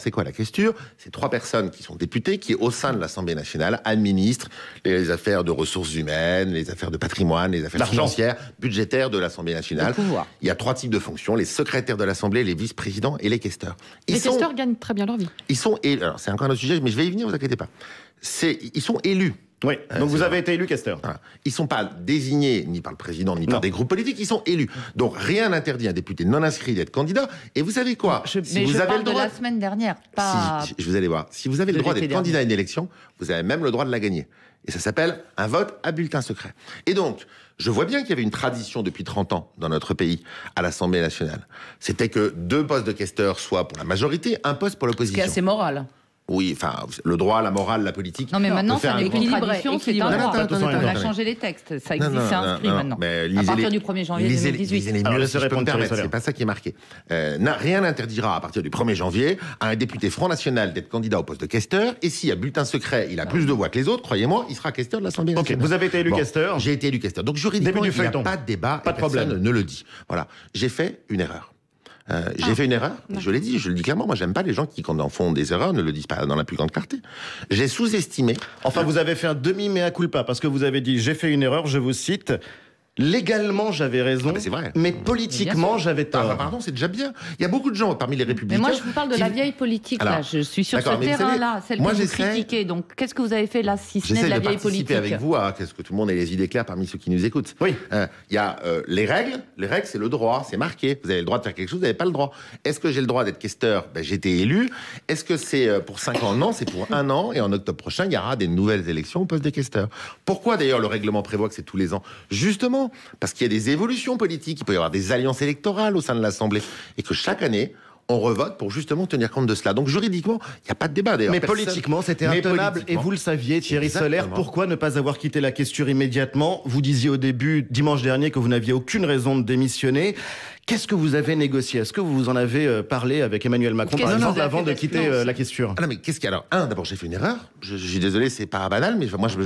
c'est quoi la question C'est trois personnes qui sont députées, qui au sein de l'Assemblée nationale administrent les affaires de ressources humaines, les affaires de patrimoine, les affaires financières, budgétaires de l'Assemblée nationale. Il y a trois types de fonctions les secrétaires de l'Assemblée, les vice-présidents et les questeurs. les questeurs gagnent très bien leur vie. Ils sont alors c'est encore un autre sujet, mais je vais y venir, vous inquiétez pas. ils sont élus oui, euh, donc vous avez été élu casteur. Ils ne sont pas désignés ni par le président ni par des groupes politiques, ils sont élus. Donc rien n'interdit à un député non inscrit d'être candidat. Et vous savez quoi je, si vous je avez le droit, de la semaine dernière, pas... Si, je vous allez voir. Si vous avez le droit d'être candidat à une élection, vous avez même le droit de la gagner. Et ça s'appelle un vote à bulletin secret. Et donc, je vois bien qu'il y avait une tradition depuis 30 ans dans notre pays à l'Assemblée nationale. C'était que deux postes de casteur soient pour la majorité, un poste pour l'opposition. C'est assez moral. Oui, enfin, le droit, la morale, la politique. Non, mais maintenant, c'est un équilibre. C'est un On a changé les textes. Ça existe, c'est inscrit maintenant. À partir du 1er janvier 2018. C'est pas ça qui est marqué. Euh, rien n'interdira à partir du 1er janvier à un député Front National d'être candidat au poste de caisseur, Et si a bulletin secret, il a ah plus de voix que les autres, croyez-moi, il sera caisseur de l'Assemblée nationale. Ok, vous avez été élu caisseur J'ai été élu caisseur. Donc juridiquement, il n'y a pas de débat. Pas de problème. Ne le dit. Voilà. J'ai fait une erreur. Euh, j'ai ah. fait une erreur, je l'ai dit, je le dis clairement. Moi, j'aime pas les gens qui, quand en font des erreurs, ne le disent pas dans la plus grande clarté. J'ai sous-estimé. Enfin, vous avez fait un demi mea culpa parce que vous avez dit j'ai fait une erreur, je vous cite, Légalement, j'avais raison. Ah bah, c'est vrai. Mais politiquement, j'avais tort. Ah, bah, pardon, c'est déjà bien. Il y a beaucoup de gens parmi les républicains. Mais moi, je vous parle de la vieille politique, là. Je suis sur ce terrain-là, celle moi, que vous critiquez. Donc, qu'est-ce que vous avez fait là, si ce n'est de la vieille politique avec vous à qu'est-ce que tout le monde ait les idées claires parmi ceux qui nous écoutent. Oui. Euh, il y a euh, les règles. Les règles, c'est le droit. C'est marqué. Vous avez le droit de faire quelque chose, vous n'avez pas le droit. Est-ce que j'ai le droit d'être questeur ben, J'ai été élu. Est-ce que c'est euh, pour 5 ans Non, c'est pour un an. Et en octobre prochain, il y aura des nouvelles élections au poste des questeurs. Pourquoi d'ailleurs le règlement prévoit que c'est tous les ans Justement, parce qu'il y a des évolutions politiques, il peut y avoir des alliances électorales au sein de l'Assemblée, et que chaque année, on revote pour justement tenir compte de cela. Donc juridiquement, il n'y a pas de débat d'ailleurs. Mais politiquement, c'était intenable et vous le saviez, Thierry Soler, Pourquoi ne pas avoir quitté la question immédiatement Vous disiez au début, dimanche dernier, que vous n'aviez aucune raison de démissionner. Qu'est-ce que vous avez négocié Est-ce que vous en avez euh, parlé avec Emmanuel Macron, avant de quitter euh, la question ah mais qu'est-ce qu'il y a Alors, un, d'abord, j'ai fait une erreur. Je, suis désolé, c'est pas banal, mais moi, je,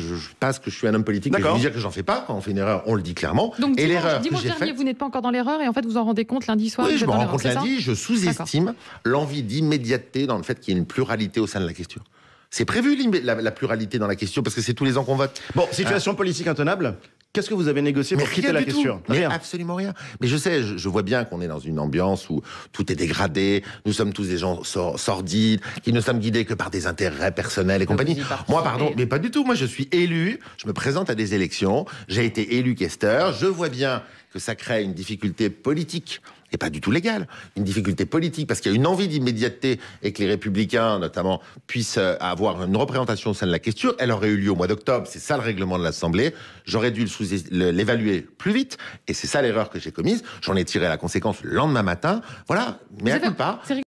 passe que je suis un homme politique. je veux dire que j'en fais pas. Quand on fait une erreur, on le dit clairement. Donc, et l'erreur. Dimanche dernier, vous n'êtes pas encore dans l'erreur, et en fait, vous en rendez compte lundi soir. Oui, je me rends compte lundi. Je sous-estime l'envie d'immédiateté dans le fait qu'il y ait une pluralité au sein de la question. C'est prévu la, pluralité dans la question parce que c'est tous les ans qu'on vote. Bon, situation euh. politique intenable Qu'est-ce que vous avez négocié pour quitter la question rien. Absolument rien. Mais je sais, je, vois bien qu'on est dans une ambiance où tout est dégradé, nous sommes tous des gens sordides, qui ne sommes guidés que par des intérêts personnels et compagnie. Moi, pardon, mais pas du tout. Moi, je suis élu, je me présente à des élections, j'ai été élu questeur, je vois bien que ça crée une difficulté politique et pas du tout légale, une difficulté politique parce qu'il y a une envie d'immédiateté et que les républicains notamment puissent euh, avoir une représentation au sein de la question. Elle aurait eu lieu au mois d'octobre, c'est ça le règlement de l'Assemblée. J'aurais dû l'évaluer plus vite et c'est ça l'erreur que j'ai commise. J'en ai tiré la conséquence le lendemain matin. Voilà, mais à coup pas.